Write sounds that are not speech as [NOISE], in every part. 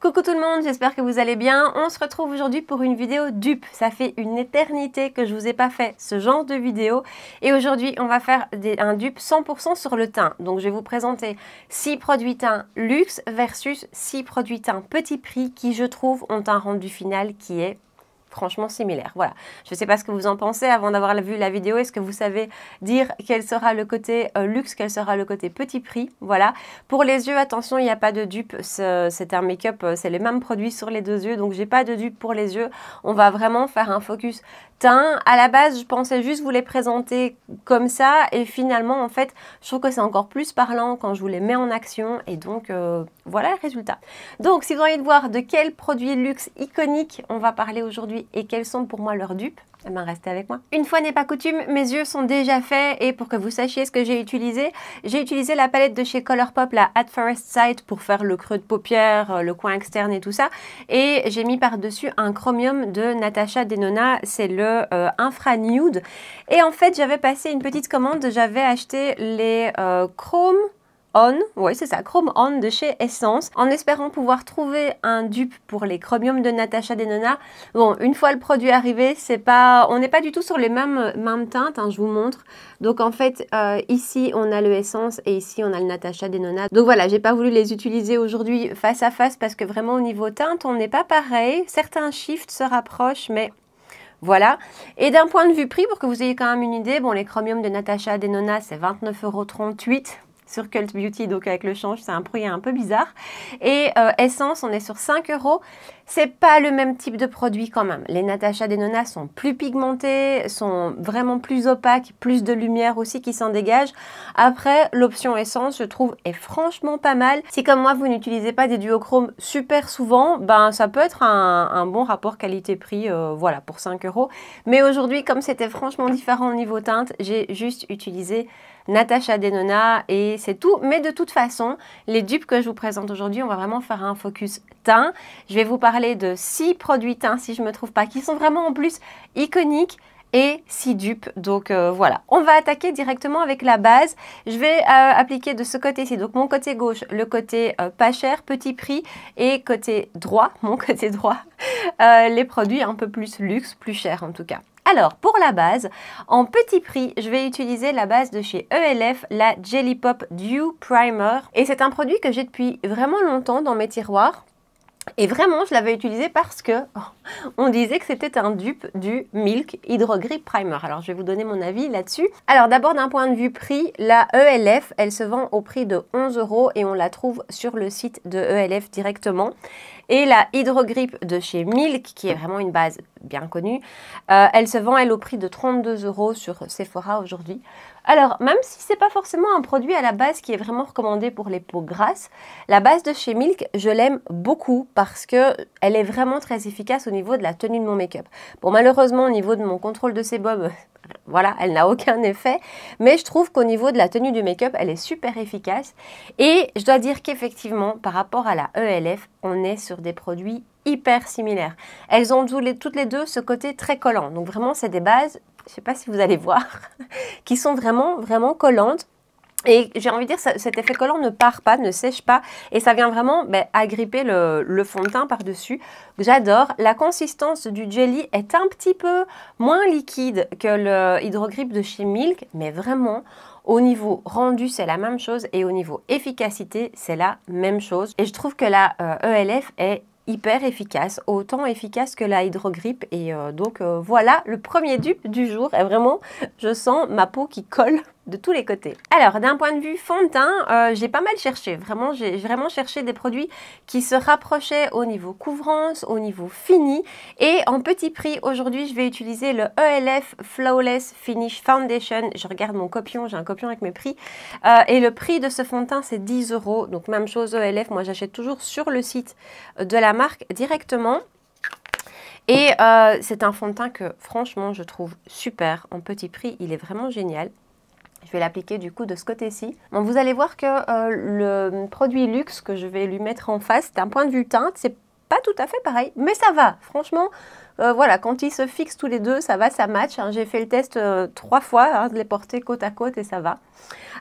Coucou tout le monde, j'espère que vous allez bien. On se retrouve aujourd'hui pour une vidéo dupe. Ça fait une éternité que je vous ai pas fait ce genre de vidéo. Et aujourd'hui, on va faire un dupe 100% sur le teint. Donc, je vais vous présenter 6 produits teint luxe versus 6 produits teint petit prix qui, je trouve, ont un rendu final qui est franchement similaire, Voilà. Je ne sais pas ce que vous en pensez avant d'avoir vu la vidéo. Est-ce que vous savez dire quel sera le côté euh, luxe, quel sera le côté petit prix Voilà. Pour les yeux, attention, il n'y a pas de dupe. C'est un make-up, euh, c'est les mêmes produits sur les deux yeux. Donc, j'ai pas de dupe pour les yeux. On va vraiment faire un focus teint. À la base, je pensais juste vous les présenter comme ça. Et finalement, en fait, je trouve que c'est encore plus parlant quand je vous les mets en action. Et donc, euh, voilà le résultat. Donc, si vous avez envie de voir de quel produit luxe iconique on va parler aujourd'hui et quelles sont pour moi leurs dupes, elle eh ben, m'a resté avec moi. Une fois n'est pas coutume, mes yeux sont déjà faits et pour que vous sachiez ce que j'ai utilisé, j'ai utilisé la palette de chez Colourpop, la At Forest Sight, pour faire le creux de paupière, euh, le coin externe et tout ça. Et j'ai mis par-dessus un chromium de Natasha Denona, c'est le euh, Infra Nude. Et en fait, j'avais passé une petite commande, j'avais acheté les euh, chromes on, oui c'est ça, Chrome On de chez Essence, en espérant pouvoir trouver un dupe pour les chromium de Natacha Denona. Bon, une fois le produit arrivé, c'est pas, on n'est pas du tout sur les mêmes, mêmes teintes, hein, je vous montre. Donc en fait, euh, ici on a le Essence et ici on a le Natacha Denona. Donc voilà, j'ai pas voulu les utiliser aujourd'hui face à face parce que vraiment au niveau teinte, on n'est pas pareil. Certains shifts se rapprochent, mais voilà. Et d'un point de vue prix, pour que vous ayez quand même une idée, bon, les chromium de Natacha Denona, c'est 29,38€ sur Cult Beauty, donc avec le change, c'est un prix un peu bizarre. Et euh, Essence, on est sur 5 euros. C'est pas le même type de produit quand même. Les Natacha Denona sont plus pigmentées, sont vraiment plus opaques, plus de lumière aussi qui s'en dégage. Après, l'option Essence, je trouve, est franchement pas mal. Si comme moi, vous n'utilisez pas des duochromes super souvent, ben ça peut être un, bon rapport qualité-prix, euh, voilà, pour 5 euros. Mais aujourd'hui, comme c'était franchement différent au niveau teinte, j'ai juste utilisé Natacha Denona et c'est tout. Mais de toute façon, les dupes que je vous présente aujourd'hui, on va vraiment faire un focus teint. Je vais vous parler de six produits teints, si je ne me trouve pas, qui sont vraiment en plus iconiques et 6 dupes. Donc euh, voilà, on va attaquer directement avec la base. Je vais euh, appliquer de ce côté-ci, donc mon côté gauche, le côté euh, pas cher, petit prix, et côté droit, [LAUGHS] mon côté droit, les produits un peu plus luxe, plus cher en tout cas. Alors, pour la base, en petit prix, je vais utiliser la base de chez ELF, la Jelly Pop Dew Primer. Et c'est un produit que j'ai depuis vraiment longtemps dans mes tiroirs. Et vraiment, je l'avais utilisé parce que [LAUGHS] on disait que c'était un dupe du Milk Hydro Grip Primer. Alors, je vais vous donner mon avis là-dessus. Alors, d'abord, d'un point de vue prix, la ELF, elle se vend au prix de 11 euros et on la trouve sur le site de ELF directement. Et la Hydrogrip de chez Milk, qui est vraiment une base bien connue, euh, elle se vend, elle, au prix de 32 euros sur Sephora aujourd'hui. Alors, même si c'est pas forcément un produit à la base qui est vraiment recommandé pour les peaux grasses, la base de chez Milk, je l'aime beaucoup parce qu'elle est vraiment très efficace au niveau de la tenue de mon make-up. Bon, malheureusement, au niveau de mon contrôle de sébum, [LAUGHS] voilà, elle n'a aucun effet. Mais je trouve qu'au niveau de la tenue du make-up, elle est super efficace. Et je dois dire qu'effectivement, par rapport à la ELF, on est sur des produits hyper similaires. Elles ont toutes les deux ce côté très collant. Donc vraiment, c'est des bases, je ne sais pas si vous allez voir, [LAUGHS] qui sont vraiment, vraiment collantes. Et j'ai envie de dire, cet effet collant ne part pas, ne sèche pas, et ça vient vraiment ben, agripper le, fond de teint par-dessus. J'adore. La consistance du jelly est un petit peu moins liquide que le hydrogrip de chez Milk, mais vraiment, au niveau rendu, c'est la même chose, et au niveau efficacité, c'est la même chose. Et je trouve que la ELF euh, e est hyper efficace, autant efficace que la hydrogrippe. Et euh, donc euh, voilà, le premier dupe du jour Et vraiment, je sens ma peau qui colle de tous les côtés. Alors, d'un point de vue fond de teint, euh, j'ai pas mal cherché. Vraiment, j'ai vraiment cherché des produits qui se rapprochaient au niveau couvrance, au niveau fini. Et en petit prix, aujourd'hui, je vais utiliser le ELF Flawless Finish Foundation. Je regarde mon copion, j'ai un copion avec mes prix. Euh, et le prix de ce fond de teint, c'est 10 euros. Donc, même chose ELF, moi j'achète toujours sur le site de la marque directement. Et euh, c'est un fond de teint que franchement je trouve super en petit prix, il est vraiment génial. Je vais l'appliquer du coup de ce côté-ci. vous allez voir que euh, le produit luxe que je vais lui mettre en face, d'un point de vue teinte, c'est pas tout à fait pareil, mais ça va. Franchement, euh, voilà, quand ils se fixent tous les deux, ça va, ça match. Hein. J'ai fait le test euh, trois fois, hein, de les porter côte à côte et ça va.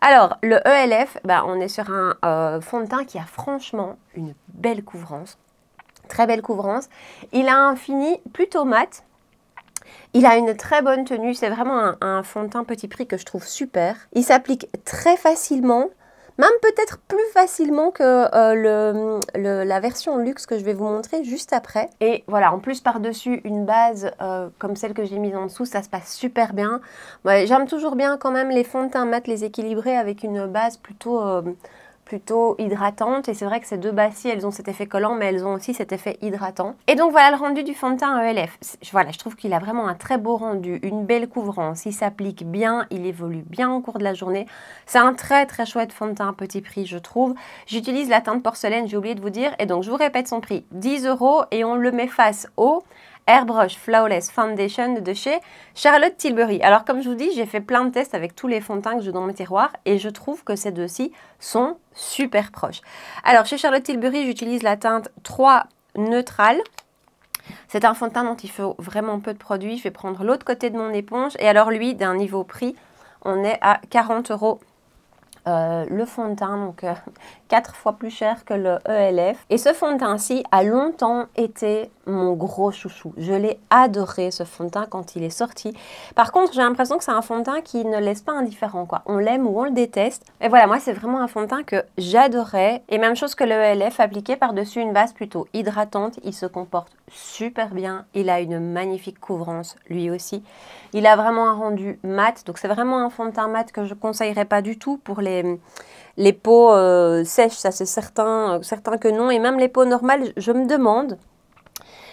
Alors, le ELF, bah, on est sur un fond de teint qui a franchement une belle couvrance. Très belle couvrance. Il a un fini plutôt mat. Il a une très bonne tenue, c'est vraiment un, fond de teint petit prix que je trouve super. Il s'applique très facilement, même peut-être plus facilement que euh, la version luxe que je vais vous montrer juste après. Et voilà, en plus par-dessus une base euh, comme celle que j'ai mise en dessous, ça se passe super bien. J'aime toujours bien quand même les fonds de teint mat, les équilibrer avec une base plutôt... Euh, plutôt hydratante. Et c'est vrai que ces deux bassilles elles ont cet effet collant, mais elles ont aussi cet effet hydratant. Et donc voilà le rendu du fond de teint ELF. Voilà, je trouve qu'il a vraiment un très beau rendu, une belle couvrance. Il s'applique bien, il évolue bien au cours de la journée. C'est un très très chouette fond de teint à petit prix, je trouve. J'utilise la teinte porcelaine, j'ai oublié de vous dire. Et donc je vous répète son prix, 10 euros et on le met face au Airbrush Flawless Foundation de chez Charlotte Tilbury. Alors comme je vous dis, j'ai fait plein de tests avec tous les fonds de teint que j'ai dans mes tiroir et je trouve que ces deux-ci sont super proches. Alors chez Charlotte Tilbury, j'utilise la teinte 3 neutrale. C'est un fond de teint dont il faut vraiment peu de produits. Je vais prendre l'autre côté de mon éponge. Et alors lui, d'un niveau prix, on est à 40 euros euh, le fond de teint, donc 4 euh, [LAUGHS] fois plus cher que le ELF. Et ce fond de teint-ci a longtemps été mon gros chouchou. Je l'ai adoré ce fond de teint quand il est sorti. Par contre, j'ai l'impression que c'est un fond de teint qui ne laisse pas indifférent. quoi. On l'aime ou on le déteste. Et voilà, moi c'est vraiment un fond de teint que j'adorais. Et même chose que le ELF appliqué par-dessus une base plutôt hydratante. Il se comporte super bien. Il a une magnifique couvrance lui aussi. Il a vraiment un rendu mat. Donc c'est vraiment un fond de teint mat que je ne conseillerais pas du tout pour les les, peaux euh, sèches, ça c'est euh, certain, que non. Et même les peaux normales, je me demande.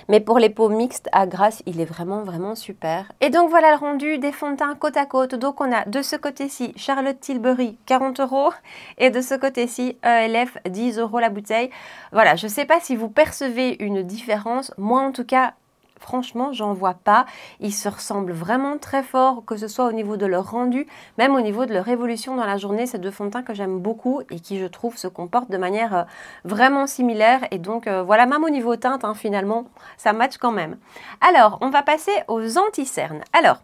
Mais pour les peaux mixtes à grasse, il est vraiment, vraiment super. Et donc voilà le rendu des fonds de teint côte à côte. Donc on a de ce côté-ci Charlotte Tilbury, 40 euros. Et de ce côté-ci ELF, 10 euros la bouteille. Voilà, je ne sais pas si vous percevez une différence. Moi en tout cas, Franchement, j'en vois pas. Ils se ressemblent vraiment très fort, que ce soit au niveau de leur rendu, même au niveau de leur évolution dans la journée. Ces deux fonds de teint que j'aime beaucoup et qui, je trouve, se comportent de manière euh, vraiment similaire. Et donc, euh, voilà, même au niveau teinte, hein, finalement, ça match quand même. Alors, on va passer aux anti-cernes. Alors,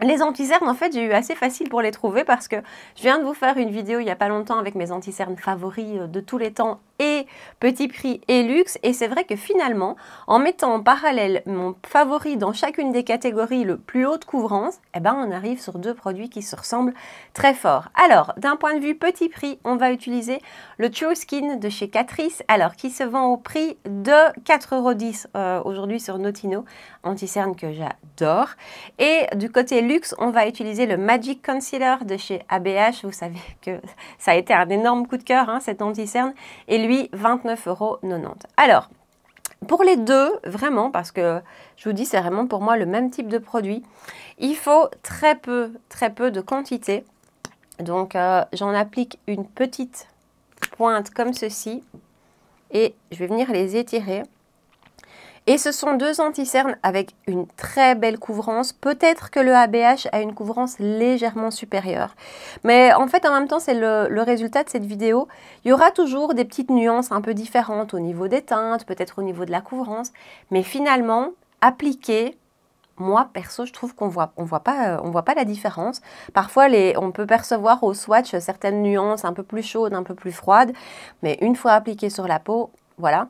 les anti-cernes, en fait, j'ai eu assez facile pour les trouver parce que je viens de vous faire une vidéo il n'y a pas longtemps avec mes anti-cernes favoris euh, de tous les temps et Petit Prix et Luxe. Et c'est vrai que finalement, en mettant en parallèle mon favori dans chacune des catégories le plus haut de couvrance, et eh ben on arrive sur deux produits qui se ressemblent très fort. Alors, d'un point de vue Petit Prix, on va utiliser le True Skin de chez Catrice, alors qui se vend au prix de 4,10€ euros euh, aujourd'hui sur Notino, anti-cerne que j'adore. Et du côté luxe, on va utiliser le Magic Concealer de chez ABH. Vous savez que ça a été un énorme coup de cœur, hein, cet anti-cerne. Et lui 29,90 euros. Alors, pour les deux, vraiment, parce que je vous dis, c'est vraiment pour moi le même type de produit, il faut très peu, très peu de quantité. Donc, euh, j'en applique une petite pointe comme ceci et je vais venir les étirer et ce sont deux anticernes avec une très belle couvrance. Peut-être que le ABH a une couvrance légèrement supérieure. Mais en fait, en même temps, c'est le, résultat de cette vidéo. Il y aura toujours des petites nuances un peu différentes au niveau des teintes, peut-être au niveau de la couvrance. Mais finalement, appliqué, moi, perso, je trouve qu'on voit, on voit pas, euh, on voit pas la différence. Parfois, on peut percevoir au swatch certaines nuances un peu plus chaudes, un peu plus froides. Mais une fois appliqué sur la peau, voilà,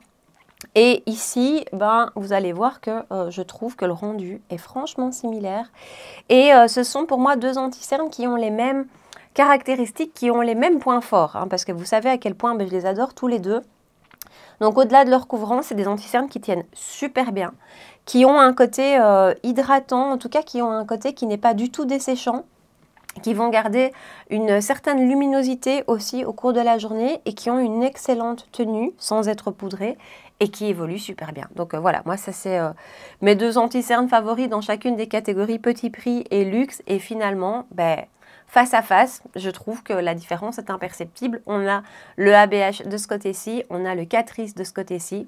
et ici, ben, vous allez voir que euh, je trouve que le rendu est franchement similaire. Et euh, ce sont pour moi deux anti-cernes qui ont les mêmes caractéristiques, qui ont les mêmes points forts. Hein, parce que vous savez à quel point ben, je les adore tous les deux. Donc au-delà de leur couvrant, c'est des anti-cernes qui tiennent super bien, qui ont un côté euh, hydratant, en tout cas qui ont un côté qui n'est pas du tout desséchant qui vont garder une certaine luminosité aussi au cours de la journée et qui ont une excellente tenue sans être poudrée et qui évolue super bien. Donc euh, voilà, moi ça c'est euh, mes deux anti-cernes favoris dans chacune des catégories petit prix et luxe et finalement ben, face à face, je trouve que la différence est imperceptible. On a le ABH de ce côté-ci, on a le Catrice de ce côté-ci.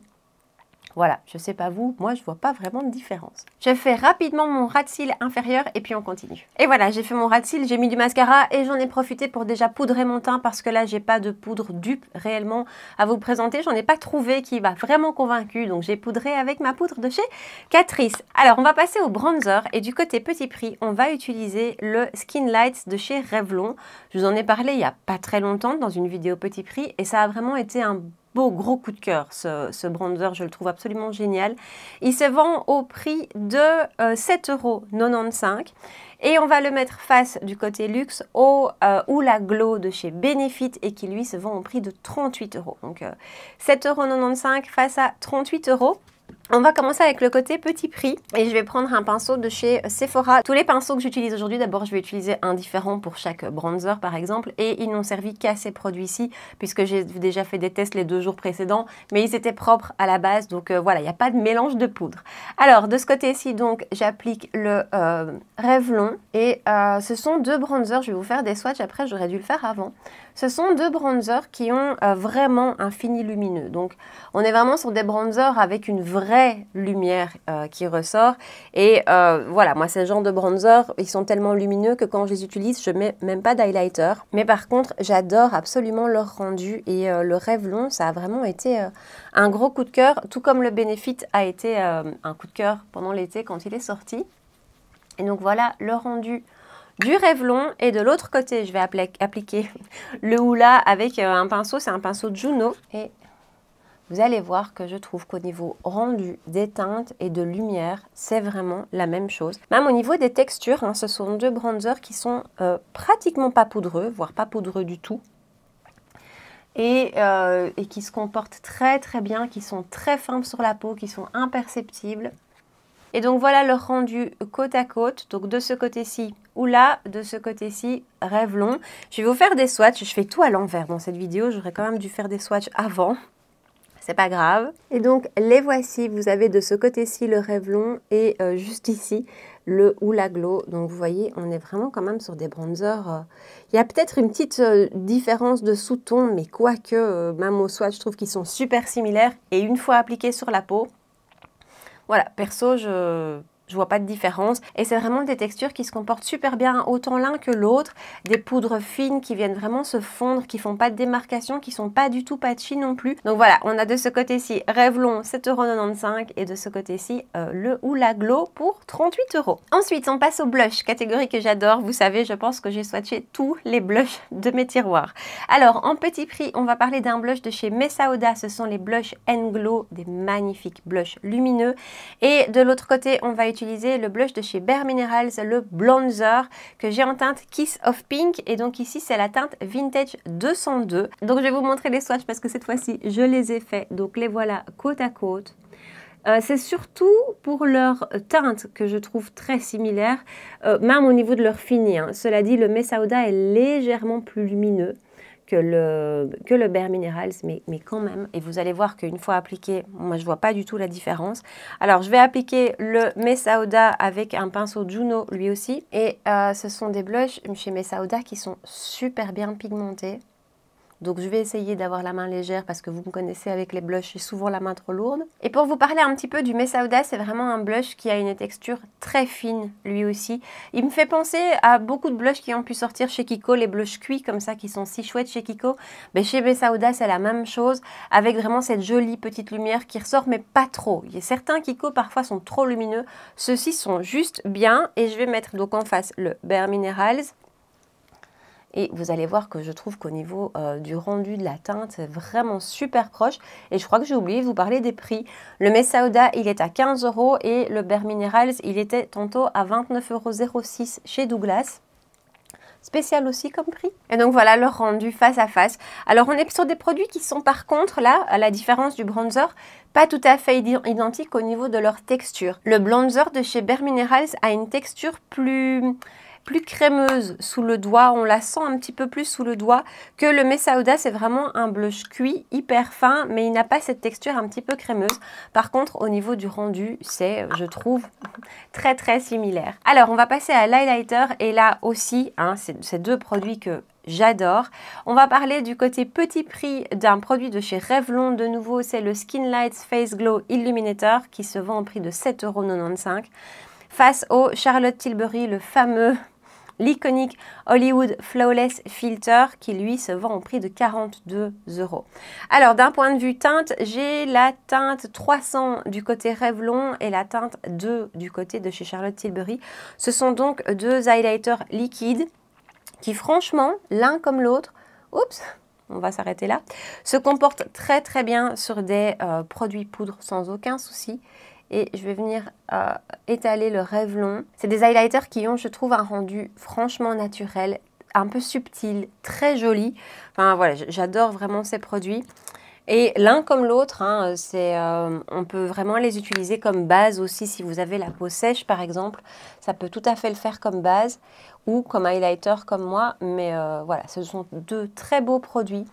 Voilà, je sais pas vous, moi je vois pas vraiment de différence. Je fais rapidement mon ras de cils inférieur et puis on continue. Et voilà, j'ai fait mon ras de cils, j'ai mis du mascara et j'en ai profité pour déjà poudrer mon teint parce que là j'ai pas de poudre dupe réellement à vous présenter, j'en ai pas trouvé qui m'a vraiment convaincu donc j'ai poudré avec ma poudre de chez Catrice. Alors on va passer au bronzer et du côté petit prix, on va utiliser le Skin Lights de chez Revlon. Je vous en ai parlé il y a pas très longtemps dans une vidéo petit prix et ça a vraiment été un beau gros coup de cœur, ce, ce bronzer, je le trouve absolument génial. Il se vend au prix de 7,95 euh, euros. et on va le mettre face du côté luxe au euh, Oula Glow de chez Benefit et qui lui se vend au prix de 38 euros. Donc 7,95 euh, 7,95€ face à 38 euros. On va commencer avec le côté petit prix et je vais prendre un pinceau de chez Sephora. Tous les pinceaux que j'utilise aujourd'hui, d'abord je vais utiliser un différent pour chaque bronzer par exemple et ils n'ont servi qu'à ces produits-ci puisque j'ai déjà fait des tests les deux jours précédents mais ils étaient propres à la base donc euh, voilà, il n'y a pas de mélange de poudre. Alors de ce côté-ci donc j'applique le rêve euh, Revlon et euh, ce sont deux bronzers, je vais vous faire des swatchs après, j'aurais dû le faire avant. Ce sont deux bronzers qui ont vraiment un fini lumineux donc on est vraiment sur des bronzers avec une vraie lumière euh, qui ressort. Et euh, voilà, moi, ces genres de bronzer, ils sont tellement lumineux que quand je les utilise, je mets même pas d'highlighter. Mais par contre, j'adore absolument leur rendu et euh, le rêve ça a vraiment été un gros coup de cœur, tout comme le Benefit a été un coup de cœur pendant l'été quand il est sorti. Et donc voilà le rendu du Revlon et de l'autre côté je vais appliquer [LAUGHS] le oula avec un pinceau, c'est un pinceau Juno et vous allez voir que je trouve qu'au niveau rendu des teintes et de lumière, c'est vraiment la même chose. Même au niveau des textures, hein, ce sont deux bronzers qui sont euh, pratiquement pas poudreux, voire pas poudreux du tout. Euh, et, qui se comportent très très bien, qui sont très fins sur la peau, qui sont imperceptibles. Et donc voilà leur rendu côte à côte, donc de ce côté-ci ou là, de ce côté-ci, long. Je vais vous faire des swatches. je fais tout à l'envers dans cette vidéo, j'aurais quand même dû faire des swatches avant, c'est pas grave. Et donc les voici, vous avez de ce côté-ci le rêve et euh, juste ici le Oula Glow. Donc vous voyez, on est vraiment quand même sur des bronzers. Euh. Il y a peut-être une petite euh, différence de sous-ton, mais quoique, même au swatch, je trouve qu'ils sont super similaires. Et une fois appliqués sur la peau, voilà, perso, je je vois pas de différence. Et c'est vraiment des textures qui se comportent super bien, autant l'un que l'autre. Des poudres fines qui viennent vraiment se fondre, qui font pas de démarcation, qui sont pas du tout patchy non plus. Donc voilà, on a de ce côté-ci Revlon 7,95€ et de ce côté-ci euh, le ou la Glow pour 38€. Ensuite, on passe au blush, catégorie que j'adore. Vous savez, je pense que j'ai swatché tous les blushs de mes tiroirs. Alors, en petit prix, on va parler d'un blush de chez Messaoda. Ce sont les blushs N Glow, des magnifiques blushs lumineux. Et de l'autre côté, on va utiliser utiliser le blush de chez Bare Minerals, le Blonzer que j'ai en teinte Kiss of Pink. Et donc ici, c'est la teinte Vintage 202. Donc je vais vous montrer les swatchs parce que cette fois-ci, je les ai fait Donc les voilà côte à côte. Euh, c'est surtout pour leur teinte que je trouve très similaire, euh, même au niveau de leur fini. Hein. Cela dit, le Messauda est légèrement plus lumineux que le, que le Bare Minerals, mais, quand même, et vous allez voir qu'une fois appliqué, moi je ne vois pas du tout la différence. Alors je vais appliquer le Messauda avec un pinceau Juno lui aussi, et euh, ce sont des blushs chez Messauda qui sont super bien pigmentés. Donc je vais essayer d'avoir la main légère parce que vous me connaissez avec les blushs, j'ai souvent la main trop lourde. Et pour vous parler un petit peu du Mesauda c'est vraiment un blush qui a une texture très fine lui aussi. Il me fait penser à beaucoup de blushs qui ont pu sortir chez Kiko, les blushs cuits comme ça qui sont si chouettes chez Kiko. Mais chez Mesauda c'est la même chose avec vraiment cette jolie petite lumière qui ressort mais pas trop. Il y a certains Kiko parfois sont trop lumineux, ceux-ci sont juste bien et je vais mettre donc en face le Bare Minerals et vous allez voir que je trouve qu'au niveau euh, du rendu de la teinte, c'est vraiment super proche. Et je crois que j'ai oublié de vous parler des prix. Le Messauda, il est à 15 euros et le Bare Minerals, il était tantôt à 29,06 chez Douglas spécial aussi comme prix. Et donc voilà leur rendu face à face. Alors on est sur des produits qui sont par contre là, à la différence du bronzer, pas tout à fait identiques au niveau de leur texture. Le bronzer de chez Bare Minerals a une texture plus plus crémeuse sous le doigt, on la sent un petit peu plus sous le doigt que le Messaouda. c'est vraiment un blush cuit, hyper fin, mais il n'a pas cette texture un petit peu crémeuse. Par contre, au niveau du rendu, c'est, je trouve, très très similaire. Alors, on va passer à l'highlighter, et là aussi, hein, c'est deux produits que j'adore. On va parler du côté petit prix d'un produit de chez Revlon. De nouveau, c'est le Skin Lights Face Glow Illuminator qui se vend au prix de 7,95€ face au Charlotte Tilbury, le fameux l'iconique Hollywood Flawless Filter qui lui se vend au prix de 42 euros. Alors d'un point de vue teinte, j'ai la teinte 300 du côté Revlon et la teinte 2 du côté de chez Charlotte Tilbury. Ce sont donc deux highlighters liquides qui franchement, l'un comme l'autre, oups, on va s'arrêter là, se comportent très très bien sur des euh, produits poudre sans aucun souci et je vais venir euh, étaler le rêve long. C'est des highlighters qui ont, je trouve, un rendu franchement naturel, un peu subtil, très joli. Enfin voilà, j'adore vraiment ces produits. Et l'un comme l'autre, hein, euh, on peut vraiment les utiliser comme base aussi si vous avez la peau sèche par exemple. Ça peut tout à fait le faire comme base comme highlighter comme moi. Mais euh, voilà, ce sont deux très beaux produits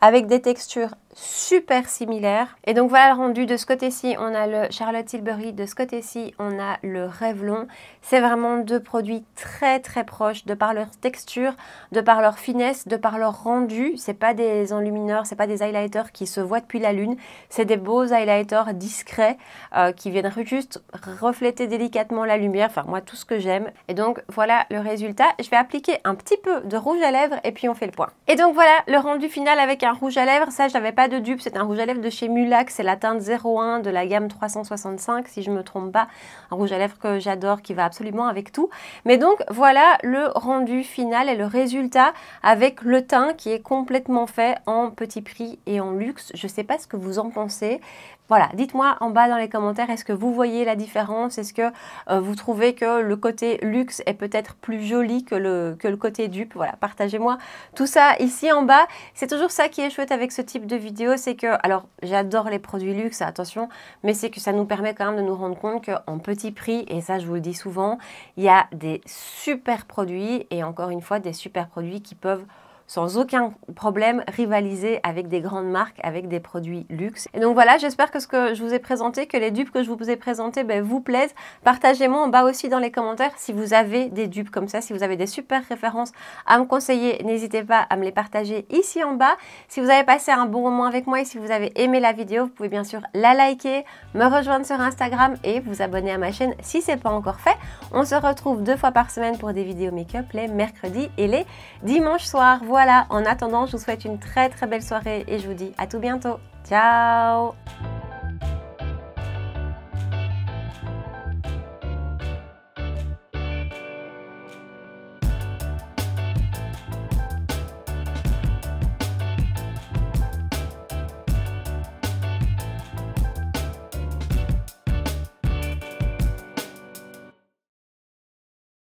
avec des textures super similaires. Et donc voilà le rendu de ce côté-ci, on a le Charlotte Tilbury, de ce côté-ci, on a le Revlon. C'est vraiment deux produits très très proches de par leur texture, de par leur finesse, de par leur rendu. C'est pas des enlumineurs, c'est pas des highlighters qui se voient depuis la lune, c'est des beaux highlighters discrets euh, qui viennent juste refléter délicatement la lumière. Enfin moi tout ce que j'aime. Et donc voilà le résultat je vais appliquer un petit peu de rouge à lèvres et puis on fait le point. Et donc voilà, le rendu final avec un rouge à lèvres, ça j'avais pas de dupe, c'est un rouge à lèvres de chez Mulac, c'est la teinte 01 de la gamme 365 si je me trompe pas, un rouge à lèvres que j'adore qui va absolument avec tout. Mais donc voilà le rendu final et le résultat avec le teint qui est complètement fait en petit prix et en luxe. Je sais pas ce que vous en pensez, voilà, dites-moi en bas dans les commentaires, est-ce que vous voyez la différence Est-ce que euh, vous trouvez que le côté luxe est peut-être plus joli que le, que le côté dupe Voilà, partagez-moi tout ça ici en bas. C'est toujours ça qui est chouette avec ce type de vidéo, c'est que, alors j'adore les produits luxe, attention, mais c'est que ça nous permet quand même de nous rendre compte qu'en petit prix, et ça je vous le dis souvent, il y a des super produits et encore une fois des super produits qui peuvent sans aucun problème rivaliser avec des grandes marques, avec des produits luxe. Et donc voilà, j'espère que ce que je vous ai présenté, que les dupes que je vous ai présentées ben, vous plaisent. Partagez-moi en bas aussi dans les commentaires si vous avez des dupes comme ça, si vous avez des super références à me conseiller, n'hésitez pas à me les partager ici en bas. Si vous avez passé un bon moment avec moi et si vous avez aimé la vidéo, vous pouvez bien sûr la liker, me rejoindre sur Instagram et vous abonner à ma chaîne si ce n'est pas encore fait. On se retrouve deux fois par semaine pour des vidéos make-up les mercredis et les dimanches soirs. Voilà voilà, en attendant, je vous souhaite une très très belle soirée et je vous dis à tout bientôt. Ciao